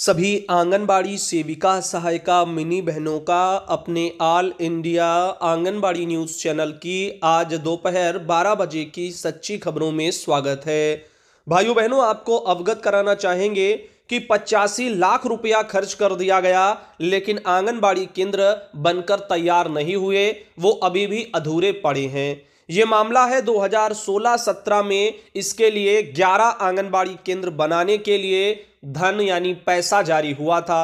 सभी आंगनबाड़ी सेविका सहायिका मिनी बहनों का अपने all India anganwadi news channel की आज दोपहर 12 बजे की सच्ची खबरों में स्वागत है भाइयों बहनों आपको अवगत कराना चाहेंगे कि पचासी लाख रुपया खर्च कर दिया गया लेकिन आंगनबाड़ी केंद्र बनकर तैयार नहीं हुए वो अभी भी अधूरे पड़े हैं ये मामला है 2016-17 में इसके लिए 11 आंगनबाड़ी केंद्र बनाने के लिए धन यानी पैसा जारी हुआ था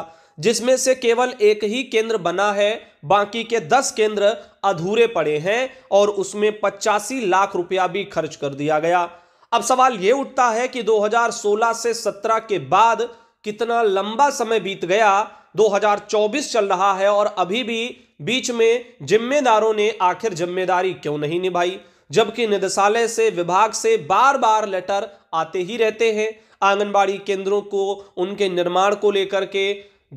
जिसमें से केवल एक ही केंद्र बना है बाकी के दस केंद्र अधूरे पड़े हैं और उसमें पचासी लाख रुपया भी खर्च कर दिया गया अब सवाल यह उठता है कि 2016 से 17 के बाद कितना लंबा समय बीत गया 2024 चल रहा है और अभी भी बीच में जिम्मेदारों ने आखिर जिम्मेदारी क्यों नहीं निभाई जबकि निदेशालय से विभाग से बार बार लेटर आते ही रहते हैं आंगनबाड़ी केंद्रों को उनके निर्माण को लेकर के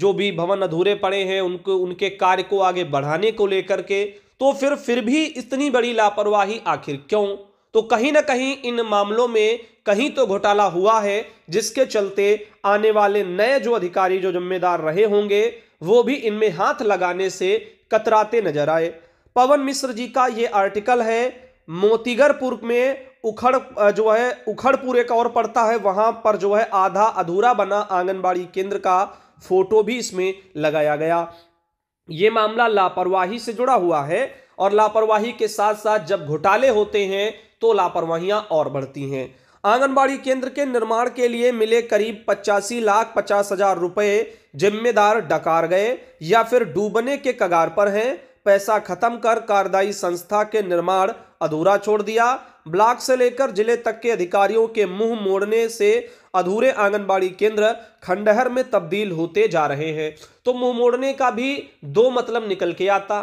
जो भी भवन अधूरे पड़े हैं उनको उनके कार्य को आगे बढ़ाने को लेकर के तो फिर फिर भी इतनी बड़ी लापरवाही आखिर क्यों तो कहीं ना कहीं इन मामलों में कहीं तो घोटाला हुआ है जिसके चलते आने वाले नए जो अधिकारी जो जिम्मेदार रहे होंगे वो भी इनमें हाथ लगाने से कतराते नजर आए पवन मिश्र जी का ये आर्टिकल है मोतीगरपुर में उखड़ जो है उखड़पुरे का और पड़ता है वहां पर जो है आधा अधूरा बना आंगनबाड़ी केंद्र का फोटो भी इसमें लगाया गया ये मामला लापरवाही से जुड़ा हुआ है और लापरवाही के साथ साथ जब घोटाले होते हैं तो लापरवाहियां और बढ़ती हैं आंगनबाड़ी केंद्र के निर्माण के लिए मिले करीब पचासी लाख पचास हजार रुपये जिम्मेदार डकार गए या फिर डूबने के कगार पर हैं पैसा खत्म कर कार्यदायी संस्था के निर्माण अधूरा छोड़ दिया ब्लॉक से लेकर जिले तक के अधिकारियों के मुंह मोड़ने से अधूरे आंगनबाड़ी केंद्र खंडहर में तब्दील होते जा रहे हैं तो मुंह मोड़ने का भी दो मतलब निकल के आता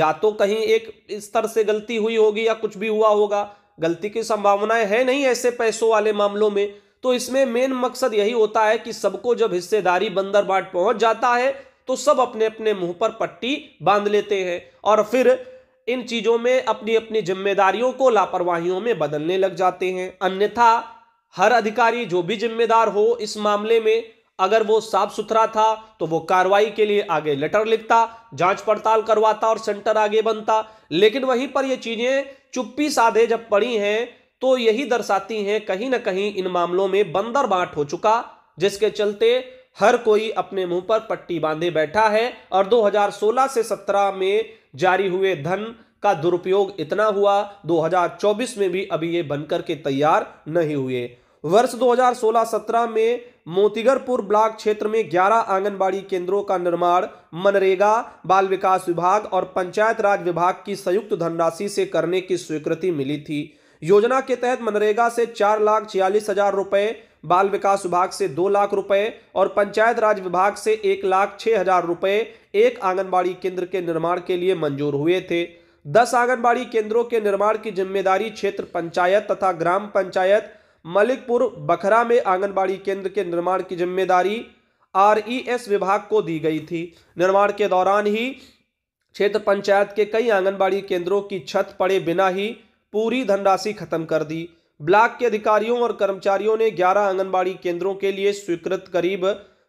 या तो कहीं एक स्तर से गलती हुई होगी या कुछ भी हुआ होगा गलती की संभावनाएं है नहीं ऐसे पैसों वाले मामलों में तो इसमें मेन मकसद यही होता है कि सबको जब हिस्सेदारी बंदर बाट पहुंच जाता है तो सब अपने अपने मुंह पर पट्टी बांध लेते हैं और फिर इन चीज़ों में अपनी अपनी जिम्मेदारियों को लापरवाहियों में बदलने लग जाते हैं अन्यथा हर अधिकारी जो भी जिम्मेदार हो इस मामले में अगर वो साफ सुथरा था तो वो कार्रवाई के लिए आगे लेटर लिखता जांच पड़ताल करवाता और सेंटर आगे बनता लेकिन वहीं पर ये चीज़ें चुप्पी साधे जब पड़ी हैं तो यही दर्शाती हैं कहीं ना कहीं इन मामलों में बंदर बांट हो चुका जिसके चलते हर कोई अपने मुंह पर पट्टी बांधे बैठा है और 2016 से 17 में जारी हुए धन का दुरुपयोग इतना हुआ 2024 में भी अभी ये बनकर के तैयार नहीं हुए वर्ष 2016-17 में मोतीगरपुर ब्लॉक क्षेत्र में 11 आंगनबाड़ी केंद्रों का निर्माण मनरेगा बाल विकास विभाग और पंचायत राज विभाग की संयुक्त धनराशि से करने की स्वीकृति मिली थी योजना के तहत मनरेगा से चार लाख छियालीस हजार रुपये बाल विकास विभाग से दो लाख रुपए और पंचायत राज विभाग से एक लाख छः हजार रुपये एक आंगनबाड़ी केंद्र के निर्माण के लिए मंजूर हुए थे दस आंगनबाड़ी केंद्रों के निर्माण की जिम्मेदारी क्षेत्र पंचायत तथा ग्राम पंचायत मलिकपुर बखरा में आंगनबाड़ी केंद्र के निर्माण की जिम्मेदारी आरईएस विभाग को दी गई थी निर्माण के दौरान ही क्षेत्र पंचायत के कई आंगनबाड़ी केंद्रों की छत पड़े बिना ही पूरी धनराशि खत्म कर दी ब्लॉक के अधिकारियों और कर्मचारियों ने 11 आंगनबाड़ी केंद्रों के लिए स्वीकृत करीब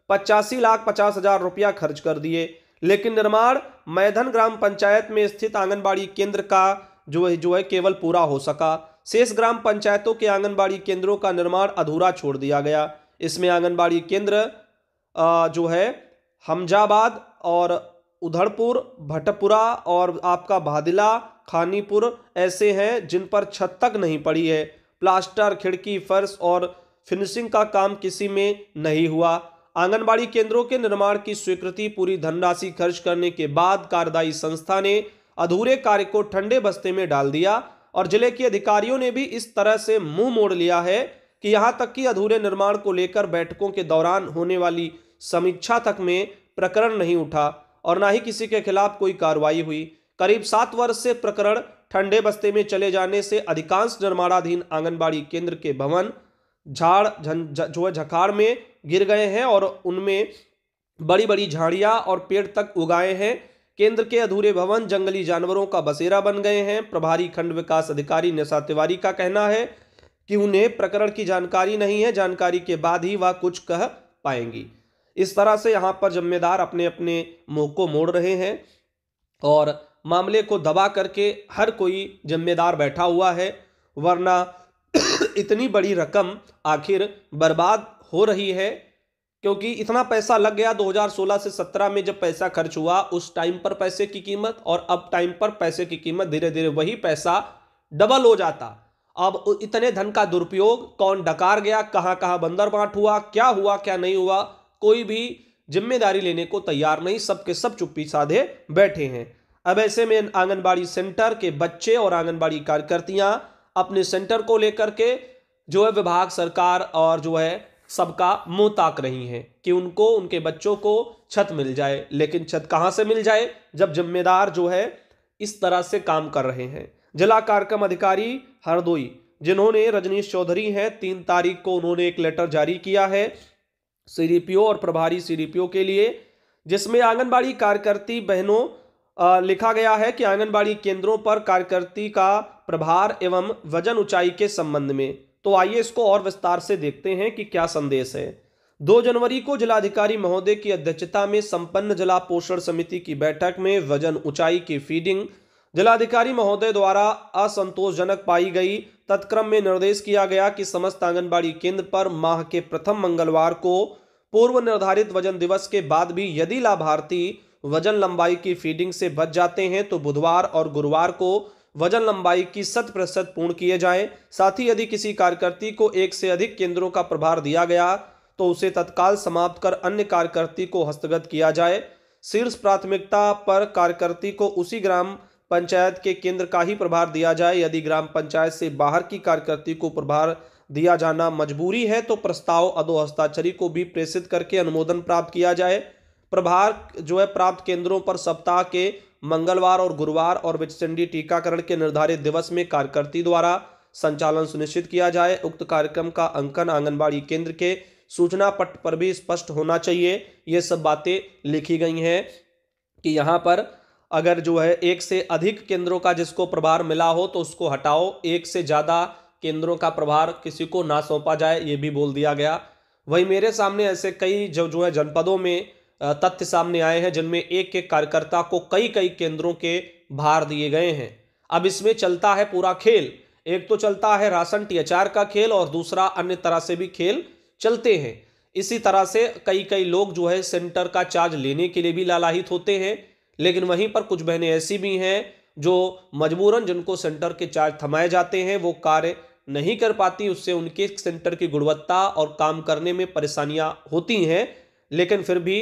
पचासी लाख पचास हजार रुपया खर्च कर दिए लेकिन निर्माण मैधन ग्राम पंचायत में स्थित आंगनबाड़ी केंद्र का जो है जो है केवल पूरा हो सका शेष ग्राम पंचायतों के आंगनबाड़ी केंद्रों का निर्माण अधूरा छोड़ दिया गया इसमें आंगनबाड़ी केंद्र जो है हमजाबाद और उधड़पुर भटपुरा और आपका भादिला खानीपुर ऐसे हैं जिन पर छत तक नहीं पड़ी है प्लास्टर खिड़की फर्श और फिनिशिंग का काम किसी में नहीं हुआ आंगनबाड़ी केंद्रों के निर्माण की स्वीकृति पूरी धनराशि खर्च करने के बाद कार्यदायी संस्था ने अधूरे कार्य को ठंडे बस्ते में डाल दिया और जिले के अधिकारियों ने भी इस तरह से मुंह मोड़ लिया है कि यहां तक कि अधूरे निर्माण को लेकर बैठकों के दौरान होने वाली समीक्षा तक में प्रकरण नहीं उठा और ना ही किसी के खिलाफ कोई कार्रवाई हुई करीब सात वर्ष से प्रकरण ठंडे बस्ते में चले जाने से अधिकांश निर्माणाधीन आंगनबाड़ी केंद्र के भवन झाड़ झन जो है झखाड़ में गिर गए हैं और उनमें बड़ी बड़ी झाड़ियाँ और पेड़ तक उगाए हैं केंद्र के अधूरे भवन जंगली जानवरों का बसेरा बन गए हैं प्रभारी खंड विकास अधिकारी निशा तिवारी का कहना है कि उन्हें प्रकरण की जानकारी नहीं है जानकारी के बाद ही वह कुछ कह पाएंगी इस तरह से यहाँ पर जिम्मेदार अपने अपने मुँह को मोड़ रहे हैं और मामले को दबा करके हर कोई जिम्मेदार बैठा हुआ है वरना इतनी बड़ी रकम आखिर बर्बाद हो रही है क्योंकि इतना पैसा लग गया 2016 से 17 में जब पैसा खर्च हुआ उस टाइम पर पैसे की कीमत और अब टाइम पर पैसे की कीमत धीरे धीरे वही पैसा डबल हो जाता अब इतने धन का दुरुपयोग कौन डकार गया कहाँ कहाँ बंदर बांट हुआ क्या हुआ क्या नहीं हुआ कोई भी जिम्मेदारी लेने को तैयार नहीं सबके सब चुप्पी साधे बैठे हैं अब ऐसे में आंगनबाड़ी सेंटर के बच्चे और आंगनबाड़ी कार्यकर्तियाँ अपने सेंटर को लेकर के जो है विभाग सरकार और जो है सबका मुंह ताक रही हैं कि उनको उनके बच्चों को छत मिल जाए लेकिन छत कहाँ से मिल जाए जब जिम्मेदार जो है इस तरह से काम कर रहे हैं जिला कार्यक्रम अधिकारी हरदोई जिन्होंने रजनीश चौधरी हैं तीन तारीख को उन्होंने एक लेटर जारी किया है सी और प्रभारी सी के लिए जिसमें आंगनबाड़ी कार्यकर्ती बहनों लिखा गया है कि आंगनबाड़ी केंद्रों पर कार्यकर्ती का प्रभार एवं वजन ऊंचाई के संबंध में तो आइए इसको और विस्तार से देखते हैं कि क्या संदेश है दो जनवरी को जिलाधिकारी महोदय की अध्यक्षता में संपन्न जिला पोषण समिति की बैठक में वजन ऊंचाई की फीडिंग जिलाधिकारी महोदय द्वारा असंतोषजनक पाई गई तत्क्रम में निर्देश किया गया कि समस्त आंगनबाड़ी केंद्र पर माह के प्रथम मंगलवार को पूर्व निर्धारित वजन दिवस के बाद भी यदि लाभार्थी वजन लंबाई की फीडिंग से बच जाते हैं तो बुधवार और गुरुवार को वजन लंबाई की शत प्रतिशत पूर्ण किए जाएं साथ ही यदि किसी कार्यकर्ती को एक से अधिक केंद्रों का प्रभार दिया गया तो उसे तत्काल समाप्त कर अन्य कार्यकर्ती को हस्तगत किया जाए शीर्ष प्राथमिकता पर कार्यकर्ती को उसी ग्राम पंचायत के केंद्र का ही प्रभार दिया जाए यदि ग्राम पंचायत से बाहर की कार्यकर्ती को प्रभार दिया जाना मजबूरी है तो प्रस्ताव अधोहस्ताक्षरी को भी प्रेषित करके अनुमोदन प्राप्त किया जाए प्रभार जो है प्राप्त केंद्रों पर सप्ताह के मंगलवार और गुरुवार और विचचंडी टीकाकरण के निर्धारित दिवस में कार्यकर्ती द्वारा संचालन सुनिश्चित किया जाए उक्त कार्यक्रम का अंकन आंगनबाड़ी केंद्र के सूचना पट पर भी स्पष्ट होना चाहिए ये सब बातें लिखी गई हैं कि यहाँ पर अगर जो है एक से अधिक केंद्रों का जिसको प्रभार मिला हो तो उसको हटाओ एक से ज़्यादा केंद्रों का प्रभार किसी को ना सौंपा जाए ये भी बोल दिया गया वही मेरे सामने ऐसे कई जो जो है जनपदों में तथ्य सामने आए हैं जिनमें एक एक कार्यकर्ता को कई कई केंद्रों के भार दिए गए हैं अब इसमें चलता है पूरा खेल एक तो चलता है राशन टी का खेल और दूसरा अन्य तरह से भी खेल चलते हैं इसी तरह से कई कई लोग जो है सेंटर का चार्ज लेने के लिए भी लालाहित होते हैं लेकिन वहीं पर कुछ बहनें ऐसी भी हैं जो मजबूरन जिनको सेंटर के चार्ज थमाए जाते हैं वो कार्य नहीं कर पाती उससे उनके सेंटर की गुणवत्ता और काम करने में परेशानियां होती हैं लेकिन फिर भी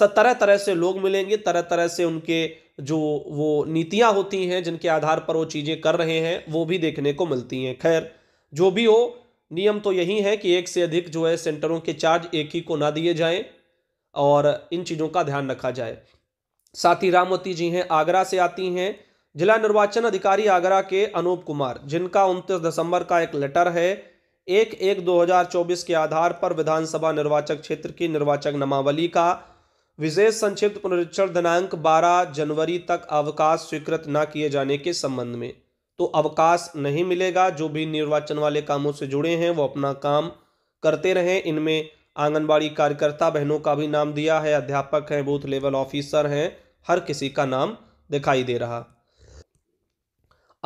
तरह तरह से लोग मिलेंगे तरह तरह से उनके जो वो नीतियाँ होती हैं जिनके आधार पर वो चीज़ें कर रहे हैं वो भी देखने को मिलती हैं खैर जो भी हो नियम तो यही है कि एक से अधिक जो है सेंटरों के चार्ज एक ही को ना दिए जाएं और इन चीज़ों का ध्यान रखा जाए साथ ही रामवती जी हैं आगरा से आती हैं जिला निर्वाचन अधिकारी आगरा के अनूप कुमार जिनका उनतीस दिसंबर का एक लेटर है एक एक दो के आधार पर विधानसभा निर्वाचक क्षेत्र की निर्वाचक नामावली का विशेष संक्षिप्त पुनरीक्षण दिनांक 12 जनवरी तक अवकाश स्वीकृत न किए जाने के संबंध में तो अवकाश नहीं मिलेगा जो भी निर्वाचन वाले कामों से जुड़े हैं वो अपना काम करते रहें इनमें आंगनबाड़ी कार्यकर्ता बहनों का भी नाम दिया है अध्यापक हैं बूथ लेवल ऑफिसर हैं हर किसी का नाम दिखाई दे रहा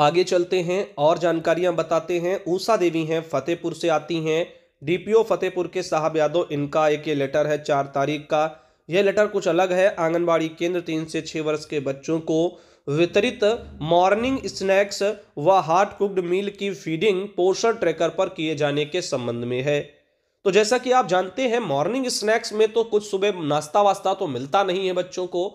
आगे चलते हैं और जानकारियां बताते हैं ऊषा देवी हैं फतेहपुर से आती हैं डीपीओ फतेहपुर के साहब यादव इनका एक ये लेटर है चार तारीख का यह लेटर कुछ अलग है आंगनबाड़ी केंद्र तीन से छः वर्ष के बच्चों को वितरित मॉर्निंग स्नैक्स व हार्ट कुक्ड मील की फीडिंग पोषण ट्रैकर पर किए जाने के संबंध में है तो जैसा कि आप जानते हैं मॉर्निंग स्नैक्स में तो कुछ सुबह नाश्ता वास्ता तो मिलता नहीं है बच्चों को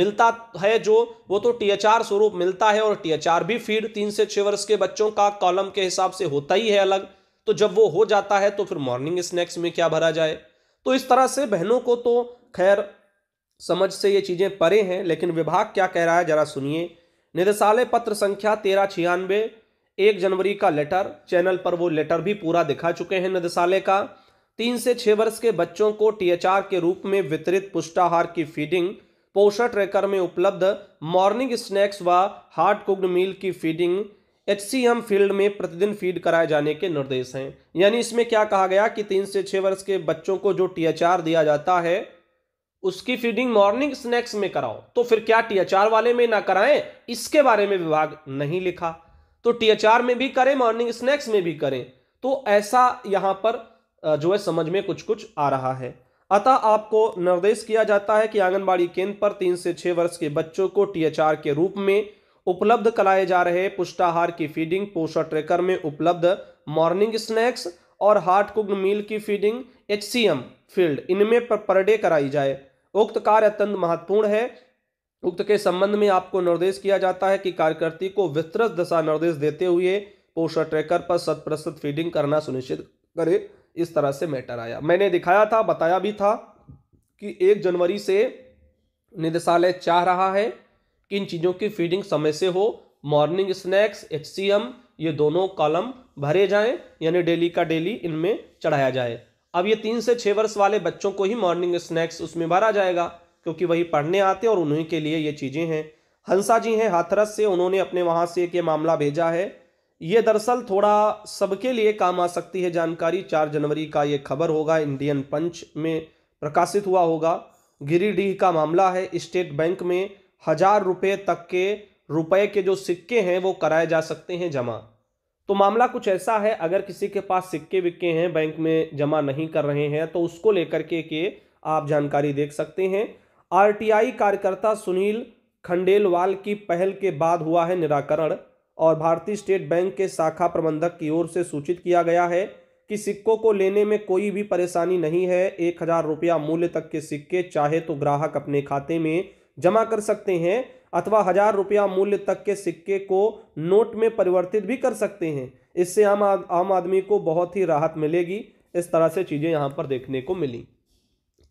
मिलता है जो वो तो टी एच आर स्वरूप मिलता है और टी एच आर भी फीड तीन से छः वर्ष के बच्चों का कॉलम के हिसाब से होता ही है अलग तो जब वो हो जाता है तो फिर मॉर्निंग स्नैक्स में क्या भरा जाए तो इस तरह से बहनों को तो खैर समझ से ये चीज़ें परे हैं लेकिन विभाग क्या कह रहा है जरा सुनिए निदेशालय पत्र संख्या तेरह छियानवे एक जनवरी का लेटर चैनल पर वो लेटर भी पूरा दिखा चुके हैं निदेशालय का तीन से छः वर्ष के बच्चों को टी के रूप में वितरित पुष्टाहार की फीडिंग पोषण ट्रैकर में उपलब्ध मॉर्निंग स्नैक्स व हार्ड कुक्ड मील की फीडिंग एच फील्ड में प्रतिदिन फीड कराए जाने के निर्देश हैं यानी इसमें क्या कहा गया कि तीन से छः वर्ष के बच्चों को जो टी दिया जाता है उसकी फीडिंग मॉर्निंग स्नैक्स में कराओ तो फिर क्या टीएचआर वाले में ना कराएं इसके बारे में विभाग नहीं लिखा तो टीएचआर में भी करें मॉर्निंग स्नैक्स में भी करें तो ऐसा यहां पर जो है समझ में कुछ कुछ आ रहा है अतः आपको निर्देश किया जाता है कि आंगनबाड़ी केंद्र पर तीन से छह वर्ष के बच्चों को टीएचआर के रूप में उपलब्ध कराए जा रहे पुष्टाहार की फीडिंग पोषण ट्रेकर में उपलब्ध मॉर्निंग स्नैक्स और हार्ट कुग मील की फीडिंग एच फील्ड इनमें पर डे कराई जाए उक्त कार्य अत्यंत महत्वपूर्ण है उक्त के संबंध में आपको निर्देश किया जाता है कि कार्यकर्ती को विस्तृत दिशा निर्देश देते हुए पोषण ट्रैकर पर शत प्रतिशत फीडिंग करना सुनिश्चित करे इस तरह से मैटर आया मैंने दिखाया था बताया भी था कि एक जनवरी से निदेशालय चाह रहा है कि इन चीज़ों की फीडिंग समय से हो मॉर्निंग स्नैक्स एच ये दोनों कॉलम भरे जाएं यानी डेली का डेली इनमें चढ़ाया जाए अब ये तीन से छः वर्ष वाले बच्चों को ही मॉर्निंग स्नैक्स उसमें भरा जाएगा क्योंकि वही पढ़ने आते हैं और उन्हीं के लिए ये चीज़ें हैं हंसा जी हैं हाथरस से उन्होंने अपने वहाँ से एक ये मामला भेजा है ये दरअसल थोड़ा सबके लिए काम आ सकती है जानकारी चार जनवरी का ये खबर होगा इंडियन पंच में प्रकाशित हुआ होगा गिरिडीह का मामला है स्टेट बैंक में हज़ार रुपये तक के रुपए के जो सिक्के हैं वो कराए जा सकते हैं जमा तो मामला कुछ ऐसा है अगर किसी के पास सिक्के विक्के हैं बैंक में जमा नहीं कर रहे हैं तो उसको लेकर के के आप जानकारी देख सकते हैं आरटीआई कार्यकर्ता सुनील खंडेलवाल की पहल के बाद हुआ है निराकरण और भारतीय स्टेट बैंक के शाखा प्रबंधक की ओर से सूचित किया गया है कि सिक्कों को लेने में कोई भी परेशानी नहीं है एक हज़ार रुपया मूल्य तक के सिक्के चाहे तो ग्राहक अपने खाते में जमा कर सकते हैं अथवा हजार रुपया मूल्य तक के सिक्के को नोट में परिवर्तित भी कर सकते हैं इससे आम आम आदमी को बहुत ही राहत मिलेगी इस तरह से चीज़ें यहाँ पर देखने को मिली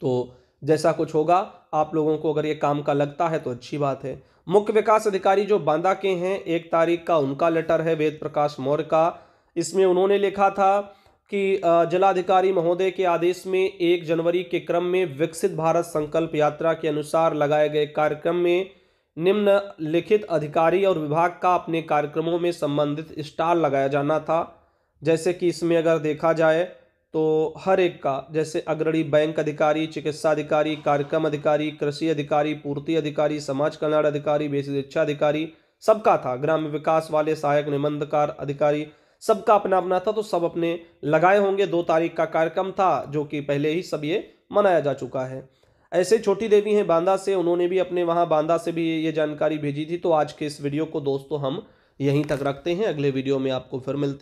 तो जैसा कुछ होगा आप लोगों को अगर ये काम का लगता है तो अच्छी बात है मुख्य विकास अधिकारी जो बांदा के हैं एक तारीख का उनका लेटर है वेद प्रकाश मौर्य का इसमें उन्होंने लिखा था कि जिलाधिकारी महोदय के आदेश में एक जनवरी के क्रम में विकसित भारत संकल्प यात्रा के अनुसार लगाए गए कार्यक्रम में निम्न लिखित अधिकारी और विभाग का अपने कार्यक्रमों में संबंधित स्टार लगाया जाना था जैसे कि इसमें अगर देखा जाए तो हर एक का जैसे अग्रणी बैंक अधिकारी चिकित्सा अधिकारी कार्यक्रम अधिकारी कृषि अधिकारी पूर्ति अधिकारी समाज कल्याण अधिकारी बेसिक शिक्षा अधिकारी सबका था ग्राम विकास वाले सहायक निबंधकार अधिकारी सबका अपना अपना था तो सब अपने लगाए होंगे दो तारीख का कार्यक्रम था जो कि पहले ही सब ये मनाया जा चुका है ऐसे छोटी देवी हैं बांदा से उन्होंने भी अपने वहाँ बांदा से भी ये जानकारी भेजी थी तो आज के इस वीडियो को दोस्तों हम यहीं तक रखते हैं अगले वीडियो में आपको फिर मिलते